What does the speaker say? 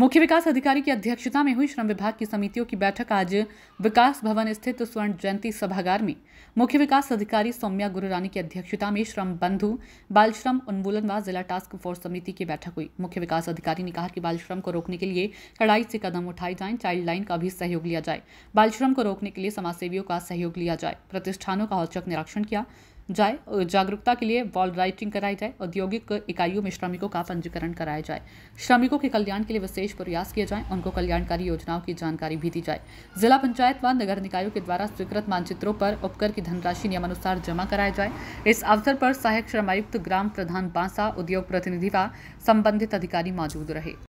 मुख्य विकास अधिकारी की अध्यक्षता में हुई श्रम विभाग की समितियों की बैठक आज विकास भवन स्थित स्वर्ण जयंती सभागार में मुख्य विकास अधिकारी सौम्या गुरुरानी की अध्यक्षता में श्रम बंधु बाल श्रम उन्मूलन व जिला टास्क फोर्स समिति की बैठक हुई मुख्य विकास अधिकारी ने कहा कि बाल श्रम को रोकने के लिए कड़ाई से कदम उठाए जाएं चाइल्ड लाइन का भी सहयोग लिया जाए बाल श्रम को रोकने के लिए समाजसेवियों का सहयोग लिया जाए प्रतिष्ठानों का औचक निरीक्षण किया जाए जागरूकता के लिए वॉल राइटिंग कराई जाए औद्योगिक इकाइयों में श्रमिकों का पंजीकरण कराया जाए श्रमिकों के कल्याण के लिए विशेष प्रयास किए जाएं उनको कल्याणकारी योजनाओं की जानकारी भी दी जाए जिला पंचायत व नगर निकायों के द्वारा स्वीकृत मानचित्रों पर उपकर की धनराशि नियमानुसार जमा कराया जाए इस अवसर पर सहायक श्रमायुक्त ग्राम प्रधान बांसा उद्योग प्रतिनिधि व संबंधित अधिकारी मौजूद रहे